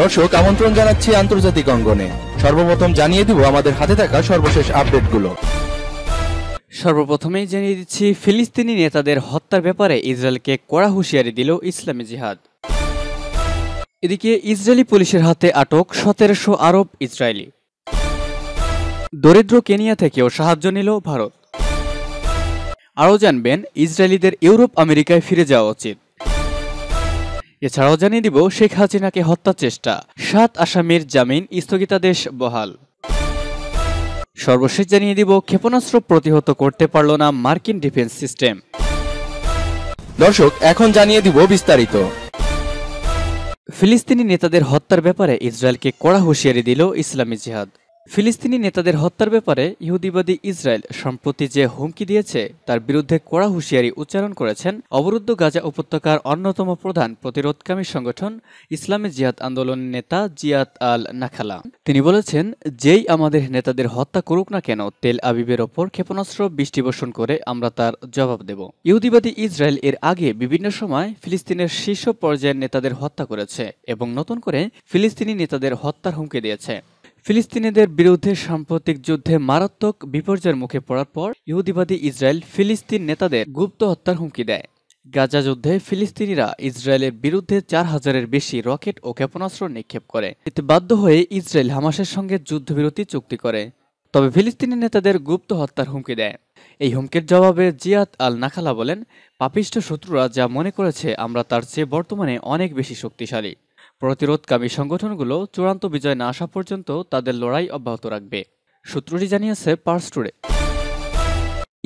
দর্শক আমন্ত্রণ জানাচ্ছি আন্তর্জাতিক অঙ্গনে সর্বপ্রথম জানিয়ে দিব আমাদের হাতে থাকা সর্বশেষ আপডেটগুলো সর্বপ্রথমেই জানিয়ে দিচ্ছি ফিলিস্তিনি নেতাদের হত্যার ব্যাপারে ইসরায়েলকে কড়া হুঁশিয়ারি দিল ইসলামী জিহাদ এদিকে ইসরায়েলি পুলিশের হাতে আটক সতেরোশো আরব ইসরায়েলি দরিদ্র কেনিয়া থেকেও সাহায্য নিল ভারত আরও জানবেন ইসরায়েলিদের ইউরোপ আমেরিকায় ফিরে যাওয়া উচিত এছাড়াও জানিয়ে দিব শেখ হাসিনাকে হত্যা চেষ্টা সাত আসামির জামিন স্থগিতাদেশ বহাল সর্বশেষ জানিয়ে দিব ক্ষেপণাস্ত্র প্রতিহত করতে পারল না মার্কিন ডিফেন্স সিস্টেম দর্শক এখন জানিয়ে দিব বিস্তারিত ফিলিস্তিনি নেতাদের হত্যার ব্যাপারে ইসরায়েলকে কড়া হুঁশিয়ারি দিল ইসলামী জিহাদ ফিলিস্তিনি নেতাদের হত্যার ব্যাপারে ইহুদিবাদী ইসরায়েল সম্প্রতি যে হুমকি দিয়েছে তার বিরুদ্ধে কড়া হুঁশিয়ারি উচ্চারণ করেছেন অবরুদ্ধ গাজা উপত্যকার অন্যতম প্রধান প্রতিরোধকামী সংগঠন ইসলামী জিহাদ আন্দোলনের নেতা জিয়াদ আল নাখালা তিনি বলেছেন যেই আমাদের নেতাদের হত্যা করুক না কেন তেল আবিবের ওপর ক্ষেপণাস্ত্র বৃষ্টিবর্ষণ করে আমরা তার জবাব দেব ইহুদিবাদী ইসরায়েল এর আগে বিভিন্ন সময় ফিলিস্তিনের শীর্ষ পর্যায়ের নেতাদের হত্যা করেছে এবং নতুন করে ফিলিস্তিনি নেতাদের হত্যার হুমকি দিয়েছে ফিলিস্তিনিদের বিরুদ্ধে সাম্প্রতিক যুদ্ধে মারাত্মক বিপর্যয়ের মুখে পড়ার পর ইহুদিবাদী ইসরায়েল ফিলিস্তিন নেতাদের গুপ্ত হত্যার হুমকি দেয় গাজা যুদ্ধে ফিলিস্তিনিরা ইসরায়েলের বিরুদ্ধে চার হাজারের বেশি রকেট ও ক্ষেপণাস্ত্র নিক্ষেপ করে এতে বাধ্য হয়ে ইসরায়েল হামাসের সঙ্গে যুদ্ধবিরতি চুক্তি করে তবে ফিলিস্তিনি নেতাদের গুপ্ত হত্যার হুমকি দেয় এই হুমকির জবাবে জিয়াদ আল নাখালা বলেন পাপিষ্ট শত্রুরা যা মনে করেছে আমরা তার চেয়ে বর্তমানে অনেক বেশি শক্তিশালী প্রতিরোধকামী সংগঠনগুলো চূড়ান্ত বিজয় না আসা পর্যন্ত তাদের লড়াই অব্যাহত রাখবে সূত্রটি জানিয়েছে পার্স টুডে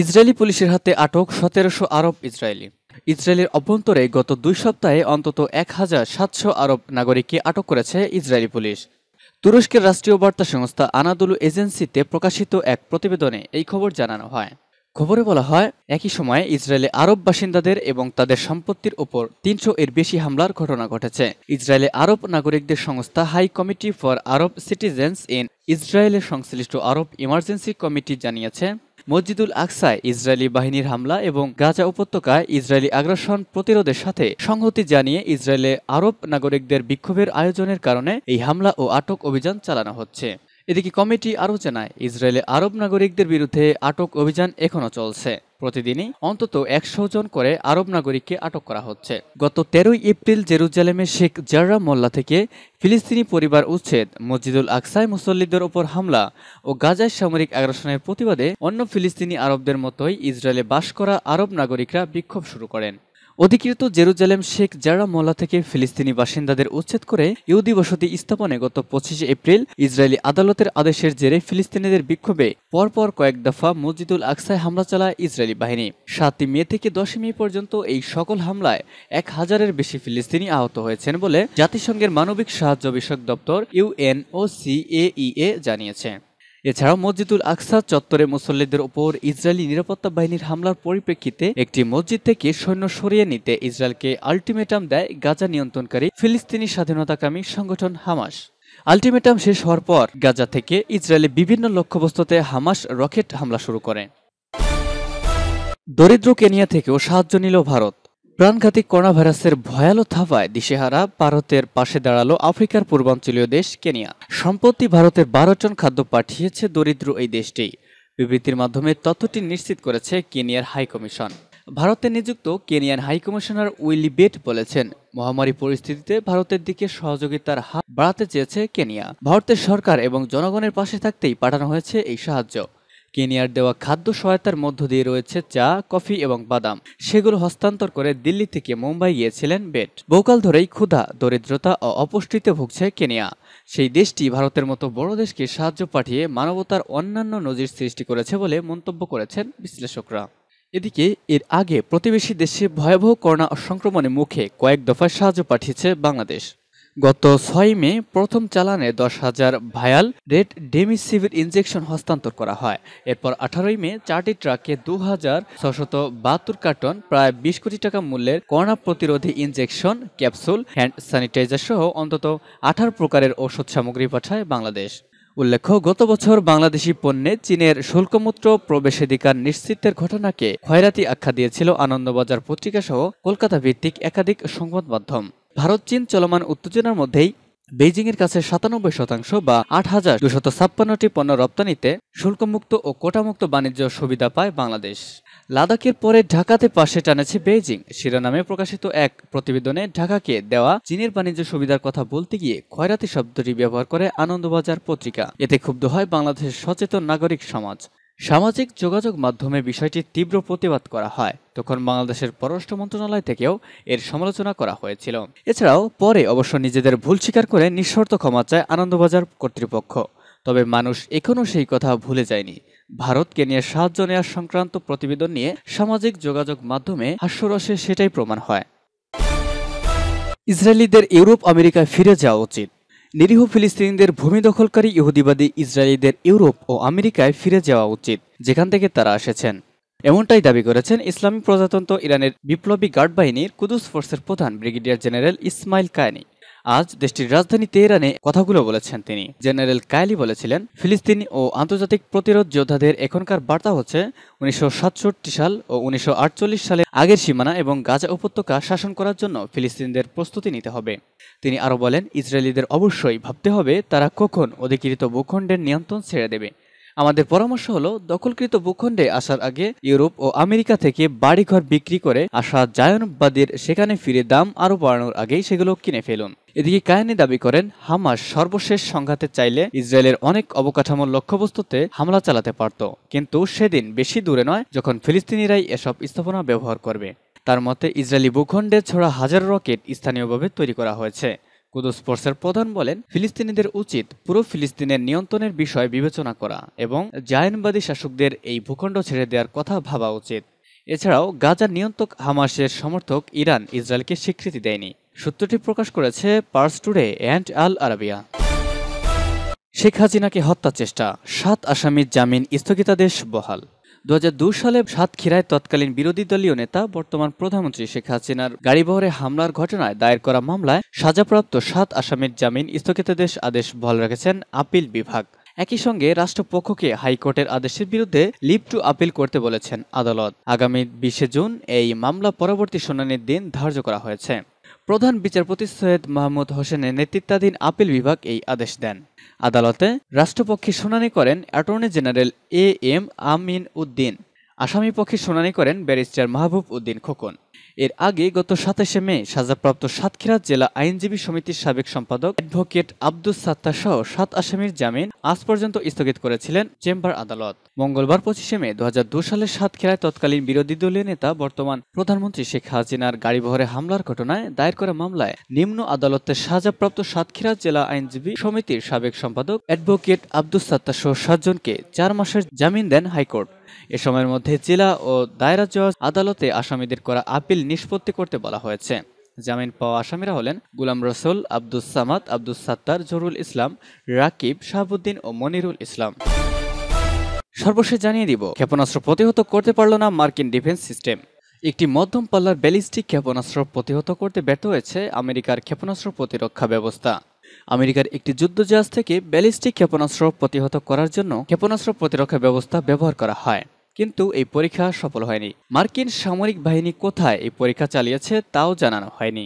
ইসরায়েলি পুলিশের হাতে আটক সতেরোশো আরব ইসরায়েলি ইসরায়েলের অভ্যন্তরে গত দুই সপ্তাহে অন্তত এক হাজার সাতশো আরব নাগরিককে আটক করেছে ইসরায়েলি পুলিশ তুরস্কের রাষ্ট্রীয় বার্তা সংস্থা আনাদুলু এজেন্সিতে প্রকাশিত এক প্রতিবেদনে এই খবর জানানো হয় খবরে বলা হয় একই সময়ে ইসরায়েলে আরব বাসিন্দাদের এবং তাদের সম্পত্তির ওপর তিনশো এর বেশি হামলার ঘটনা ঘটেছে ইসরায়েলে আরব নাগরিকদের সংস্থা High Committee for Arab Citizens in ইসরায়েলের সংশ্লিষ্ট আরব ইমার্জেন্সি কমিটি জানিয়েছে মসজিদুল আকসায় ইসরায়েলি বাহিনীর হামলা এবং গাজা উপত্যকায় ইসরায়েলি আগ্রাসন প্রতিরোধের সাথে সংহতি জানিয়ে ইসরায়েলে আরব নাগরিকদের বিক্ষোভের আয়োজনের কারণে এই হামলা ও আটক অভিযান চালানো হচ্ছে এদিকে কমিটি আরও জানায় ইসরায়েলে আরব নাগরিকদের বিরুদ্ধে আটক অভিযান এখনও চলছে প্রতিদিনই অন্তত একশো জন করে আরব নাগরিককে আটক করা হচ্ছে গত তেরোই এপ্রিল জেরুজালেমে শেখ জাররা মোল্লা থেকে ফিলিস্তিনি পরিবার উচ্ছেদ মসজিদুল আকসাই মুসল্লিদের ওপর হামলা ও গাজায় সামরিক আগ্রাসনের প্রতিবাদে অন্য ফিলিস্তিনি আরবদের মতোই ইসরায়েলে বাস করা আরব নাগরিকরা বিক্ষোভ শুরু করেন অধিকৃত জেরুজালেম শেখ জারা মোল্লা থেকে ফিলিস্তিনি বাসিন্দাদের উচ্ছেদ করে ইহুদি বসতি স্থাপনে গত পঁচিশে এপ্রিল ইসরায়েলি আদালতের আদেশের জেরে ফিলিস্তিনিদের বিক্ষোভে পরপর কয়েক দফা মসজিদুল আকসায় হামলা চালায় ইসরায়েলি বাহিনী সাতই মে থেকে দশই মে পর্যন্ত এই সকল হামলায় এক হাজারের বেশি ফিলিস্তিনি আহত হয়েছেন বলে জাতিসংঘের মানবিক সাহায্য বিষয়ক দপ্তর ইউএনওসিএইএ জানিয়েছে এছাড়াও মসজিদুল আকসা চত্বরে মুসল্লিদের ওপর ইসরায়েলি নিরাপত্তা বাহিনীর হামলার পরিপ্রেক্ষিতে একটি মসজিদ থেকে সৈন্য সরিয়ে নিতে ইসরায়েলকে আলটিমেটাম দেয় গাজা নিয়ন্ত্রণকারী ফিলিস্তিনি স্বাধীনতাকামী সংগঠন হামাস আলটিমেটাম শেষ হওয়ার পর গাজা থেকে ইসরায়েলে বিভিন্ন লক্ষ্যবস্তুতে হামাস রকেট হামলা শুরু করে দরিদ্র কেনিয়া থেকেও সাহায্য নিল ভারত প্রাণঘাতী করোনা ভাইরাসের ভয়াল থাপায় দিশেহারা ভারতের পাশে দাঁড়ালো আফ্রিকার পূর্বাঞ্চলীয় দেশ কেনিয়া সম্প্রতি ভারতের বারো জন খাদ্য পাঠিয়েছে দরিদ্র এই দেশটি বিবৃতির মাধ্যমে তথ্যটি নিশ্চিত করেছে কেনিয়ার হাইকমিশন ভারতে নিযুক্ত কেনিয়ান হাইকমিশনার উইলি বেট বলেছেন মহামারী পরিস্থিতিতে ভারতের দিকে সহযোগিতার হাত বাড়াতে চেয়েছে কেনিয়া ভারতের সরকার এবং জনগণের পাশে থাকতেই পাঠানো হয়েছে এই সাহায্য কেনিয়ার দেওয়া খাদ্য সহায়তার মধ্য দিয়ে রয়েছে চা কফি এবং বাদাম সেগুলো হস্তান্তর করে দিল্লি থেকে মুম্বাই গিয়েছিলেন বেট বহুকাল ধরেই ক্ষুধা দরিদ্রতা ও অপুষ্টিতে ভুগছে কেনিয়া সেই দেশটি ভারতের মতো বড় দেশকে সাহায্য পাঠিয়ে মানবতার অন্যান্য নজির সৃষ্টি করেছে বলে মন্তব্য করেছেন বিশ্লেষকরা এদিকে এর আগে প্রতিবেশী দেশে ভয়াবহ করোনা সংক্রমণের মুখে কয়েক দফায় সাহায্য পাঠিয়েছে বাংলাদেশ গত ছয় মে প্রথম চালানে দশ হাজার ভায়াল রেড ডেমিসিভির ইনজেকশন হস্তান্তর করা হয় এরপর আঠারোই মে চারটি ট্রাকে দু হাজার ছশত বাহাত্তর কার্টন প্রায় বিশ কোটি টাকা মূল্যের করোনা প্রতিরোধী ইনজেকশন ক্যাপসুল হ্যান্ড স্যানিটাইজার সহ অন্তত আঠারো প্রকারের ওষুধ সামগ্রী পাঠায় বাংলাদেশ উল্লেখ্য গত বছর বাংলাদেশি পণ্যে চীনের শুল্কমূত্র প্রবেশাধিকার নিশ্চিতের ঘটনাকে খয়রাতি আখ্যা দিয়েছিল আনন্দবাজার পত্রিকা সহ কলকাতা ভিত্তিক একাধিক সংবাদ মাধ্যম ভারত চীন চলমান উত্তেজনার মধ্যেই বেজিংয়ের কাছে সাতানব্বই শতাংশ বা আট হাজার দুশত ছাপ্পান্নটি পণ্য রপ্তানিতে শুল্কমুক্ত ও কোটামুক্ত বাণিজ্য সুবিধা পায় বাংলাদেশ লাদাখের পরে ঢাকাতে পাশে টানেছে বেজিং শিরোনামে প্রকাশিত এক প্রতিবেদনে ঢাকাকে দেওয়া চীনের বাণিজ্য সুবিধার কথা বলতে গিয়ে খয়রাতি শব্দটি ব্যবহার করে আনন্দবাজার পত্রিকা এতে ক্ষুব্ধ হয় বাংলাদেশের সচেতন নাগরিক সমাজ সামাজিক যোগাযোগ মাধ্যমে বিষয়টি তীব্র প্রতিবাদ করা হয় তখন বাংলাদেশের পররাষ্ট্র মন্ত্রণালয় থেকেও এর সমালোচনা করা হয়েছিল এছাড়াও পরে অবশ্য নিজেদের ভুল স্বীকার করে নিঃশর্ত ক্ষমা চায় আনন্দবাজার কর্তৃপক্ষ তবে মানুষ এখনও সেই কথা ভুলে যায়নি ভারতকে নিয়ে সাহায্য নেওয়ার সংক্রান্ত প্রতিবেদন নিয়ে সামাজিক যোগাযোগ মাধ্যমে হাস্যরসে সেটাই প্রমাণ হয় ইসরায়েলিদের ইউরোপ আমেরিকায় ফিরে যাওয়া উচিত নিরীহ ফিলিস্তিনিদের ভূমি দখলকারী ইহুদিবাদী ইসরায়েলিদের ইউরোপ ও আমেরিকায় ফিরে যাওয়া উচিত যেখান থেকে তারা এসেছেন এমনটাই দাবি করেছেন ইসলামী প্রজাতন্ত্র ইরানের বিপ্লবী গার্ড বাহিনীর কুদুস ফোর্সের প্রধান ব্রিগেডিয়ার জেনারেল ইসমাইল কায়নি আজ দেশটির রাজধানী তেহরানে কথাগুলো বলেছেন তিনি জেনারেল কায়লি বলেছিলেন ফিলিস্তিন ও আন্তর্জাতিক প্রতিরোধ যোদ্ধাদের এখনকার বার্তা হচ্ছে উনিশশো সাল ও উনিশশো সালের আগের সীমানা এবং গাজা উপত্যকা শাসন করার জন্য ফিলিস্তিনদের প্রস্তুতি নিতে হবে তিনি আরও বলেন ইসরায়েলিদের অবশ্যই ভাবতে হবে তারা কখন অধিকৃত ভূখণ্ডের নিয়ন্ত্রণ ছেড়ে দেবে আমাদের পরামর্শ হলো দখলকৃত ভূখণ্ডে আসার আগে ইউরোপ ও আমেরিকা থেকে বাড়িঘর বিক্রি করে আসা জায়নবাদীর সেখানে ফিরে দাম আরও বাড়ানোর আগেই সেগুলো কিনে ফেলুন এদিকে কায়ানি দাবি করেন হামাস সর্বশেষ সংঘাতে চাইলে ইসরায়েলের অনেক অবকাঠামোর লক্ষ্যবস্তুতে হামলা চালাতে পারত কিন্তু সেদিন বেশি দূরে নয় যখন ফিলিস্তিনিরাই এসব স্থাপনা ব্যবহার করবে তার মতে ইসরায়েলি ভূখণ্ডে ছড়া হাজার রকেট স্থানীয়ভাবে তৈরি করা হয়েছে কুদুস ফোর্সের প্রধান বলেন ফিলিস্তিনিদের উচিত পুরো ফিলিস্তিনের নিয়ন্ত্রণের বিষয় বিবেচনা করা এবং জায়নবাদী শাসকদের এই ভূখণ্ড ছেড়ে দেওয়ার কথা ভাবা উচিত এছাড়াও গাজা নিয়ন্ত্রক হামাসের সমর্থক ইরান ইসরায়েলকে স্বীকৃতি দেয়নি সূত্রটি প্রকাশ করেছে Pars Today and Al Arabiya Sheikh হাসিনাকে হত্যা চেষ্টা সাত আসামির জামিন স্থগিতাদেশ বহাল দু সালে সাতক্ষীরায় তৎকালীন বিরোধী দলীয় নেতা বর্তমান প্রধানমন্ত্রী শেখ হাসিনার গাড়িবহরে হামলার ঘটনায় দায়ের করা মামলায় সাজাপ্রাপ্ত সাত আসামির জামিন স্থগিতাদেশ আদেশ বহাল রেখেছেন আপিল বিভাগ একই সঙ্গে রাষ্ট্রপক্ষকে হাইকোর্টের আদেশের বিরুদ্ধে লিভ টু আপিল করতে বলেছেন আদালত আগামী বিশে জুন এই মামলা পরবর্তী শুনানির দিন ধার্য করা হয়েছে প্রধান বিচারপতি সৈয়দ মাহমুদ হোসেনের নেতৃত্বাধীন আপিল বিভাগ এই আদেশ দেন আদালতে রাষ্ট্রপক্ষে শুনানি করেন attorney general A M Amin Uddin আসামি পক্ষে শুনানি করেন ব্যারিস্টার মাহবুব উদ্দিন খোকন এর আগে গত সাতাশে মে সাজাপ্রাপ্ত সাতক্ষীরা জেলা আইনজীবী সমিতির সাবেক সম্পাদক অ্যাডভোকেট আব্দুস সাত্তা সহ সাত আসামির জামিন আজ পর্যন্ত স্থগিত করেছিলেন চেম্বার আদালত মঙ্গলবার পঁচিশে মে দু সালে সাতক্ষীরায় তৎকালীন বিরোধী দলীয় নেতা বর্তমান প্রধানমন্ত্রী শেখ হাসিনার গাড়িবহরে হামলার ঘটনায় দায়ের করা মামলায় নিম্ন আদালতের সাজাপ্রাপ্ত সাতক্ষীরা জেলা আইনজীবী সমিতির সাবেক সম্পাদক অ্যাডভোকেট আব্দুল সাত্তা সহ সাতজনকে চার মাসের জামিন দেন হাইকোর্ট এ সময়ের মধ্যে জেলা ও দায়রা জজ আদালতে আসামিদের করা আপিল নিষ্পত্তি করতে বলা হয়েছে জামিন পাওয়া আসামিরা হলেন গুলাম রসুল আব্দুল সামাদ আব্দুল সাত্তার জরুল ইসলাম রাকিব শাহাবুদ্দিন ও মনিরুল ইসলাম সর্বশেষ জানিয়ে দিব ক্ষেপণাস্ত্র প্রতিহত করতে পারল না মার্কিন ডিফেন্স সিস্টেম একটি মধ্যম পাল্লার ব্যালিস্টিক ক্ষেপণাস্ত্র প্রতিহত করতে ব্যর্থ হয়েছে আমেরিকার ক্ষেপণাস্ত্র প্রতিরক্ষা ব্যবস্থা আমেরিকার একটি যুদ্ধজাহাজ থেকে ব্যালিস্টিক ক্ষেপণাস্ত্র প্রতিহত করার জন্য ক্ষেপণাস্ত্র প্রতিরক্ষা ব্যবস্থা ব্যবহার করা হয় কিন্তু এই পরীক্ষা সফল হয়নি মার্কিন সামরিক বাহিনী কোথায় এই পরীক্ষা চালিয়েছে তাও জানানো হয়নি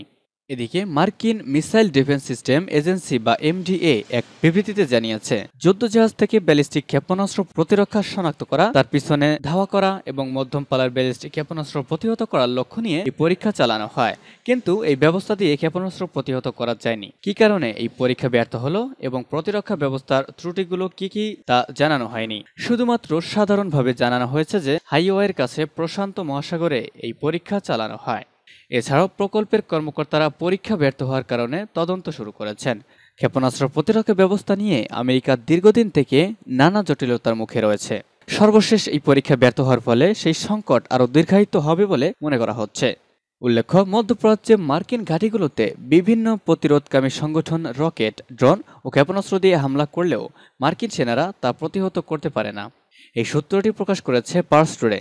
এদিকে মার্কিন মিসাইল ডিফেন্স সিস্টেম এজেন্সি বা এমডিএ এক বিবৃতিতে জানিয়েছে যুদ্ধজাহাজ থেকে ব্যালিস্টিক ক্ষেপণাস্ত্র প্রতিরক্ষা শনাক্ত করা তার পিছনে ধাওয়া করা এবং মধ্যম পালার ব্যালিস্টিক ক্ষেপণাস্ত্র প্রতিহত করার লক্ষ্য নিয়ে এই পরীক্ষা চালানো হয় কিন্তু এই ব্যবস্থা দিয়ে ক্ষেপণাস্ত্র প্রতিহত করা যায়নি কি কারণে এই পরীক্ষা ব্যর্থ হলো এবং প্রতিরক্ষা ব্যবস্থার ত্রুটিগুলো কি কি তা জানানো হয়নি শুধুমাত্র সাধারণভাবে জানানো হয়েছে যে হাইওয়ের কাছে প্রশান্ত মহাসাগরে এই পরীক্ষা চালানো হয় এছাড়াও প্রকল্পের কর্মকর্তারা পরীক্ষা ব্যর্থ হওয়ার কারণে তদন্ত শুরু করেছেন ক্ষেপণাস্ত্র প্রতিরক্ষা ব্যবস্থা নিয়ে আমেরিকা দীর্ঘদিন থেকে নানা জটিলতার মুখে রয়েছে সর্বশেষ এই পরীক্ষা ব্যর্থ হওয়ার ফলে সেই সংকট আরও দীর্ঘায়িত হবে বলে মনে করা হচ্ছে উল্লেখ্য মধ্যপ্রাচ্যে মার্কিন ঘাঁটিগুলোতে বিভিন্ন প্রতিরোধকামী সংগঠন রকেট ড্রোন ও ক্ষেপণাস্ত্র দিয়ে হামলা করলেও মার্কিন সেনারা তা প্রতিহত করতে পারে না এই সূত্রটি প্রকাশ করেছে পার্স টুডে